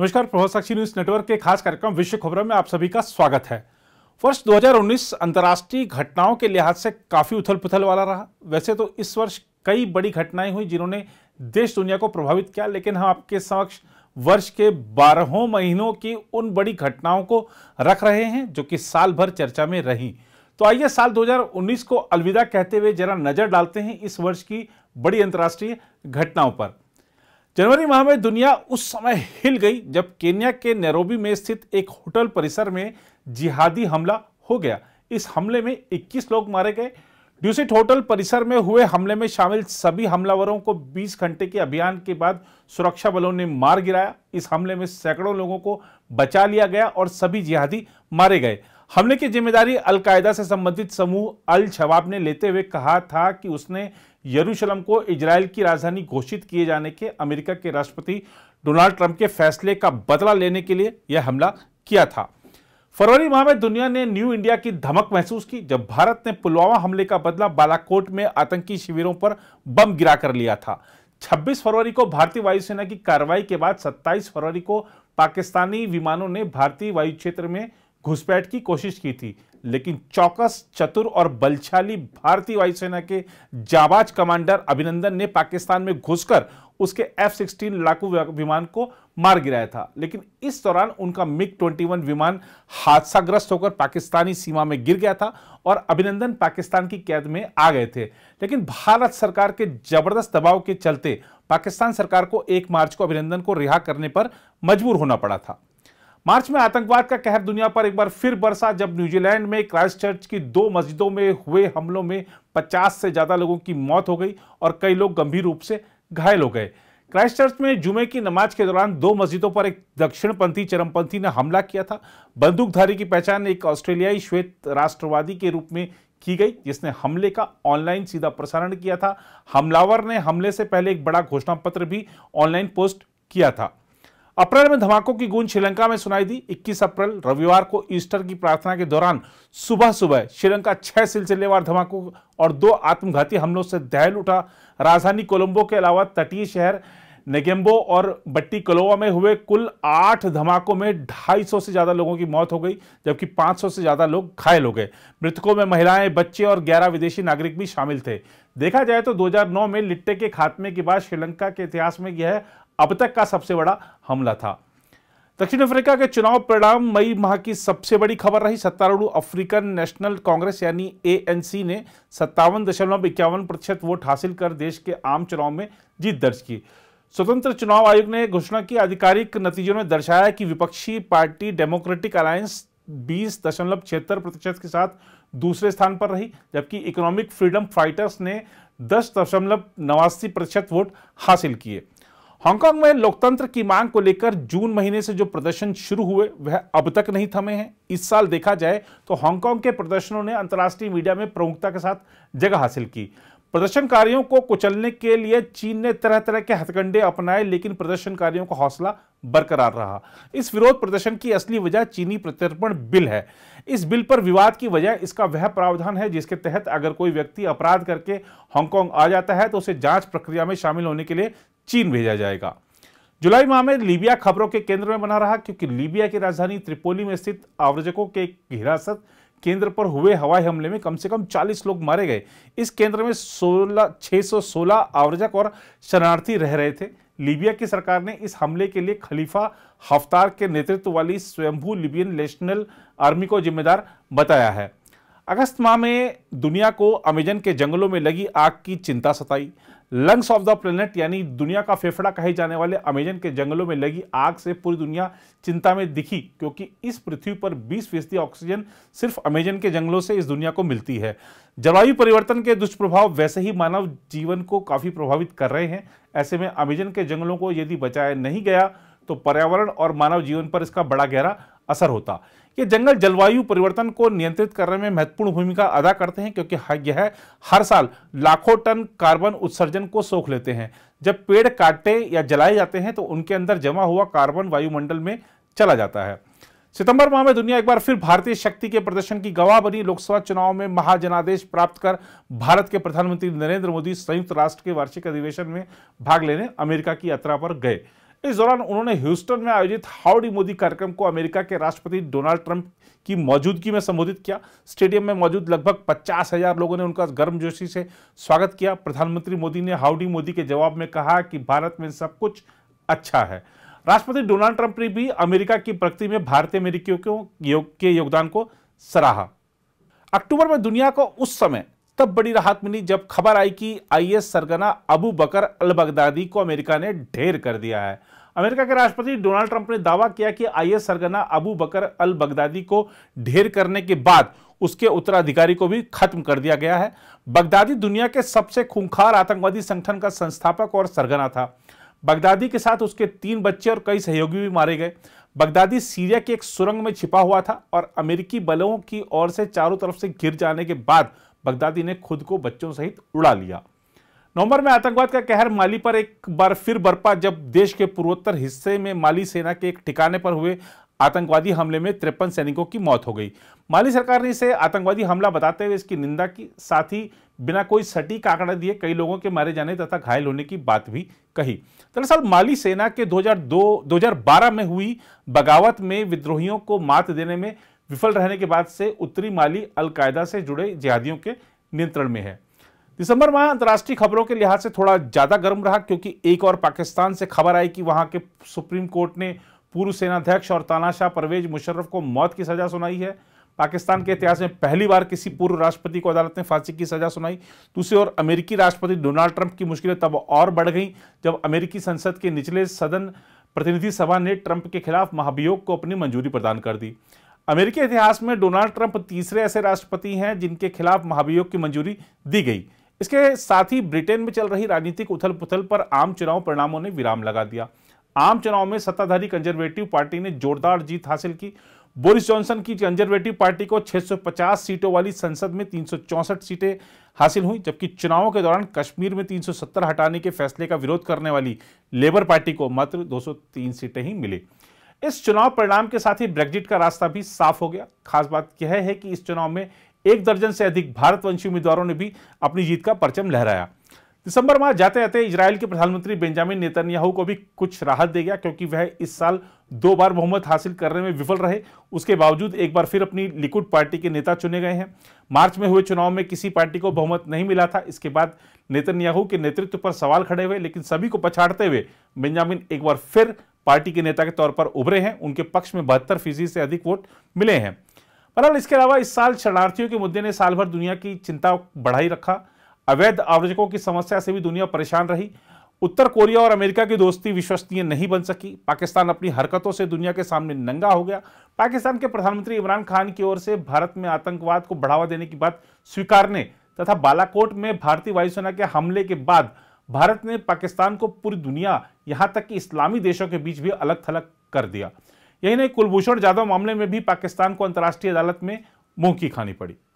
नमस्कार प्रभात साक्षी news network के खास कार्यक्रम विश्व खबरों में आप सभी का स्वागत है वर्ष 2019 अंतर्राष्ट्रीय घटनाओं के लिहाज से काफी उथल पुथल वाला रहा वैसे तो इस वर्ष कई बड़ी घटनाएं हुई जिन्होंने देश दुनिया को प्रभावित किया लेकिन हम आपके समक्ष वर्ष के बारहों महीनों की उन बड़ी घटनाओं को रख रहे हैं जो कि साल भर चर्चा में रही तो आइए साल 2019 को अलविदा कहते हुए जरा नजर डालते हैं इस वर्ष की बड़ी अंतर्राष्ट्रीय घटनाओं पर जनवरी माह में दुनिया उस समय हिल गई जब केन्या के नैरोबी में स्थित एक होटल परिसर में जिहादी हमला हो गया इस हमले में 21 लोग मारे गए ड्यूसिट होटल परिसर में हुए हमले में शामिल सभी हमलावरों को 20 घंटे के अभियान के बाद सुरक्षा बलों ने मार गिराया इस हमले में सैकड़ों लोगों को बचा लिया गया और सभी जिहादी मारे गए हमले की जिम्मेदारी अलकायदा से संबंधित समूह अल छवाब ने लेते हुए कहा था कि उसने यरूशलम को इजराइल की राजधानी घोषित किए जाने के अमेरिका के राष्ट्रपति डोनाल्ड ट्रंप के फैसले का बदला लेने के लिए यह हमला किया था फरवरी माह में दुनिया ने न्यू इंडिया की धमक महसूस की जब भारत ने पुलवामा हमले का बदला बालाकोट में आतंकी शिविरों पर बम गिरा कर लिया था 26 फरवरी को भारतीय वायुसेना की कार्रवाई के बाद 27 फरवरी को पाकिस्तानी विमानों ने भारतीय वायु क्षेत्र में घुसपैठ की कोशिश की थी लेकिन चौकस चतुर और बलशाली भारतीय वायुसेना के जाबाज कमांडर अभिनंदन ने पाकिस्तान में घुसकर उसके एफ सिक्सटीन लड़ाकू विमान को मार गिराया था लेकिन इस दौरान उनका मिग 21 विमान हादसाग्रस्त होकर पाकिस्तानी सीमा में गिर गया था और अभिनंदन पाकिस्तान की कैद में आ गए थे लेकिन भारत सरकार के जबरदस्त दबाव के चलते पाकिस्तान सरकार को एक मार्च को अभिनंदन को रिहा करने पर मजबूर होना पड़ा था मार्च में आतंकवाद का कहर दुनिया पर एक बार फिर बरसा जब न्यूजीलैंड में क्राइस्ट चर्च की दो मस्जिदों में हुए हमलों में 50 से ज़्यादा लोगों की मौत हो गई और कई लोग गंभीर रूप से घायल हो गए क्राइस्ट चर्च में जुमे की नमाज के दौरान दो मस्जिदों पर एक दक्षिणपंथी चरमपंथी ने हमला किया था बंदूकधारी की पहचान एक ऑस्ट्रेलियाई श्वेत राष्ट्रवादी के रूप में की गई जिसने हमले का ऑनलाइन सीधा प्रसारण किया था हमलावर ने हमले से पहले एक बड़ा घोषणा पत्र भी ऑनलाइन पोस्ट किया था अप्रैल में धमाकों की गूंज श्रीलंका में सुनाई दी 21 अप्रैल रविवार को ईस्टर की प्रार्थना के दौरान सुबह सुबह श्रीलंका छह सिलसिलेवार धमाकों और दो आत्मघाती हमलों से दहल उठा राजधानी कोलंबो के अलावा तटीय शहर नेगेम्बो और बट्टी कलोवा में हुए कुल आठ धमाकों में 250 से ज़्यादा लोगों की मौत हो गई जबकि 500 से ज़्यादा लोग घायल हो गए मृतकों में महिलाएं बच्चे और 11 विदेशी नागरिक भी शामिल थे देखा जाए तो 2009 में लिट्टे के खात्मे के बाद श्रीलंका के इतिहास में यह अब तक का सबसे बड़ा हमला था दक्षिण अफ्रीका के चुनाव परिणाम मई माह की सबसे बड़ी खबर रही सत्तारूढ़ अफ्रीकन नेशनल कांग्रेस यानी एएनसी ने सत्तावन दशमलव इक्यावन प्रतिशत वोट हासिल कर देश के आम चुनाव में जीत दर्ज की स्वतंत्र चुनाव आयोग ने घोषणा की आधिकारिक नतीजों में दर्शाया कि विपक्षी पार्टी डेमोक्रेटिक अलायंस बीस दशमलव छिहत्तर प्रतिशत के साथ दूसरे स्थान पर रही जबकि इकोनॉमिक फ्रीडम फाइटर्स ने दस दशमलव नवासी प्रतिशत वोट हासिल किए हांगकांग में लोकतंत्र की मांग को लेकर जून महीने से जो प्रदर्शन शुरू हुए वह अब तक नहीं थमे हैं इस साल देखा जाए तो हांगकांग के प्रदर्शनों ने अंतर्राष्ट्रीय मीडिया में प्रमुखता के साथ जगह हासिल की प्रदर्शनकारियों को कुचलने के लिए चीन ने तरह तरह के हथकंडे अपनाए लेकिन प्रदर्शनकारियों का हौसला बरकरार रहा इस विरोध प्रदर्शन की असली वजह चीनी प्रत्यर्पण बिल है इस बिल पर विवाद की वजह इसका वह प्रावधान है जिसके तहत अगर कोई व्यक्ति अपराध करके हांगकांग आ जाता है तो उसे जांच प्रक्रिया में शामिल होने के लिए चीन भेजा जाएगा जुलाई माह में लीबिया खबरों के केंद्र में बना रहा क्योंकि लीबिया की राजधानी त्रिपोली में स्थित आवरजकों के हिरासत केंद्र पर हुए हवाई हमले में कम से कम 40 लोग मारे गए इस केंद्र में 16 616 आवरजक और शरणार्थी रह रहे थे लीबिया की सरकार ने इस हमले के लिए खलीफा हफ्तार के नेतृत्व वाली स्वयंभू लिबियन नेशनल आर्मी को जिम्मेदार बताया है अगस्त माह में दुनिया को अमेजन के जंगलों में लगी आग की चिंता सताई लंग्स ऑफ द प्लेनेट यानी दुनिया का फेफड़ा कहे जाने वाले अमेजन के जंगलों में लगी आग से पूरी दुनिया चिंता में दिखी क्योंकि इस पृथ्वी पर 20 फीसदी ऑक्सीजन सिर्फ अमेजन के जंगलों से इस दुनिया को मिलती है जलवायु परिवर्तन के दुष्प्रभाव वैसे ही मानव जीवन को काफ़ी प्रभावित कर रहे हैं ऐसे में अमेजन के जंगलों को यदि बचाया नहीं गया तो पर्यावरण और मानव जीवन पर इसका बड़ा गहरा असर होता ये जंगल जलवायु परिवर्तन को नियंत्रित करने में महत्वपूर्ण भूमिका अदा करते हैं क्योंकि यह हर साल लाखों टन कार्बन उत्सर्जन को सोख लेते हैं जब पेड़ काटे या जलाए जाते हैं तो उनके अंदर जमा हुआ कार्बन वायुमंडल में चला जाता है सितंबर माह में दुनिया एक बार फिर भारतीय शक्ति के प्रदर्शन की गवाह बनी लोकसभा चुनाव में महाजनादेश प्राप्त कर भारत के प्रधानमंत्री नरेंद्र मोदी संयुक्त राष्ट्र के वार्षिक अधिवेशन में भाग लेने अमेरिका की यात्रा पर गए इस दौरान उन्होंने ह्यूस्टन में आयोजित हाउडी मोदी कार्यक्रम को अमेरिका के राष्ट्रपति डोनाल्ड ट्रंप की मौजूदगी में संबोधित किया स्टेडियम में मौजूद लगभग पचास हजार लोगों ने उनका गर्मजोशी से स्वागत किया प्रधानमंत्री मोदी ने हाउडी मोदी के जवाब में कहा कि भारत में सब कुछ अच्छा है राष्ट्रपति डोनाल्ड ट्रंप ने भी अमेरिका की प्रगति में भारतीय अमेरिकियों के योगदान को सराहा अक्टूबर में दुनिया को उस समय तब बड़ी राहत मिली जब खबर आई कि आईएस सरगना अबू बकर अल बगदादी को अमेरिका ने ढेर कर दिया है अमेरिका के राष्ट्रपति डोनाल्ड ट्रंप ने दावा किया कि आईएस सरगना अबू बकर अल बगदादी को ढेर करने के बाद उसके उत्तराधिकारी को भी खत्म कर दिया गया है बगदादी दुनिया के सबसे खूंखार आतंकवादी संगठन का संस्थापक और सरगना था बगदादी के साथ उसके तीन बच्चे और कई सहयोगी भी मारे गए बगदादी सीरिया के एक सुरंग में छिपा हुआ था और अमेरिकी बलों की ओर से चारों तरफ से घिर जाने के बाद बगदादी ने खुद को बच्चों सहित उड़ा लिया नवंबर में आतंकवाद का कहर माली पर एक बार फिर बरपा जब देश के पूर्वोत्तर हिस्से में माली सेना के एक ठिकाने पर हुए आतंकवादी हमले में तिरपन सैनिकों की मौत हो गई माली सरकार ने इसे आतंकवादी हमला बताते हुए इसकी निंदा की साथ ही बिना कोई सटीक आंकड़ा दिए कई लोगों के मारे जाने तथा घायल होने की बात भी कही दरअसल माली सेना के 2002 2012 में हुई बगावत में विद्रोहियों को मात देने में विफल रहने के बाद से उत्तरी माली अलकायदा से जुड़े जिहादियों के नियंत्रण में है दिसंबर माह अंतर्राष्ट्रीय खबरों के लिहाज से थोड़ा ज़्यादा गर्म रहा क्योंकि एक और पाकिस्तान से खबर आई कि वहां के सुप्रीम कोर्ट ने पूर्व सेनाध्यक्ष और तानाशाह परवेज मुशर्रफ को मौत की सजा सुनाई है पाकिस्तान के इतिहास में पहली बार किसी पूर्व राष्ट्रपति को अदालत ने फांसी की सजा सुनाई दूसरी ओर अमेरिकी राष्ट्रपति डोनाल्ड ट्रंप की मुश्किलें तब और बढ़ गईं जब अमेरिकी संसद के निचले सदन प्रतिनिधि सभा ने ट्रंप के खिलाफ महाभियोग को अपनी मंजूरी प्रदान कर दी अमेरिकी इतिहास में डोनाल्ड ट्रंप तीसरे ऐसे राष्ट्रपति हैं जिनके खिलाफ महाभियोग की मंजूरी दी गई इसके साथ ही ब्रिटेन में चल रही राजनीतिक उथल पुथल पर आम चुनाव परिणामों ने विराम लगा दिया आम चुनाव में सत्ताधारी कंजर्वेटिव पार्टी ने जोरदार जीत हासिल की बोरिस जॉनसन की कंजर्वेटिव पार्टी को 650 सीटों वाली संसद में तीन सीटें हासिल हुई जबकि चुनावों के दौरान कश्मीर में 370 हटाने के फैसले का विरोध करने वाली लेबर पार्टी को मात्र 203 सीटें ही मिली इस चुनाव परिणाम के साथ ही ब्रेग्जिट का रास्ता भी साफ हो गया खास बात यह है कि इस चुनाव में एक दर्जन से अधिक भारतवंशी उम्मीदवारों ने भी अपनी जीत का परचम लहराया दिसंबर माह जाते जाते इसराइल के प्रधानमंत्री बेंजामिन नेतन्याहू को भी कुछ राहत दे गया क्योंकि वह इस साल दो बार बहुमत हासिल करने में विफल रहे उसके बावजूद एक बार फिर अपनी लिकुड पार्टी के नेता चुने गए हैं मार्च में हुए चुनाव में किसी पार्टी को बहुमत नहीं मिला था इसके बाद नेतन्याहू के नेतृत्व पर सवाल खड़े हुए लेकिन सभी को पछाड़ते हुए बेंजामिन एक बार फिर पार्टी के नेता के तौर पर उभरे हैं उनके पक्ष में बहत्तर से अधिक वोट मिले हैं बहरहाल इसके अलावा इस साल शरणार्थियों के मुद्दे ने साल भर दुनिया की चिंता बढ़ाई रखा अवैध आवर्जकों की समस्या से भी दुनिया परेशान रही उत्तर कोरिया और अमेरिका की दोस्ती विश्वसनीय नहीं बन सकी पाकिस्तान अपनी हरकतों से दुनिया के सामने नंगा हो गया पाकिस्तान के प्रधानमंत्री इमरान खान की ओर से भारत में आतंकवाद को बढ़ावा देने की बात स्वीकारने तथा बालाकोट में भारतीय वायुसेना के हमले के बाद भारत ने पाकिस्तान को पूरी दुनिया यहां तक कि इस्लामी देशों के बीच भी अलग थलग कर दिया यही नहीं कुलभूषण जाधव मामले में भी पाकिस्तान को अंतर्राष्ट्रीय अदालत में मुंह की खानी पड़ी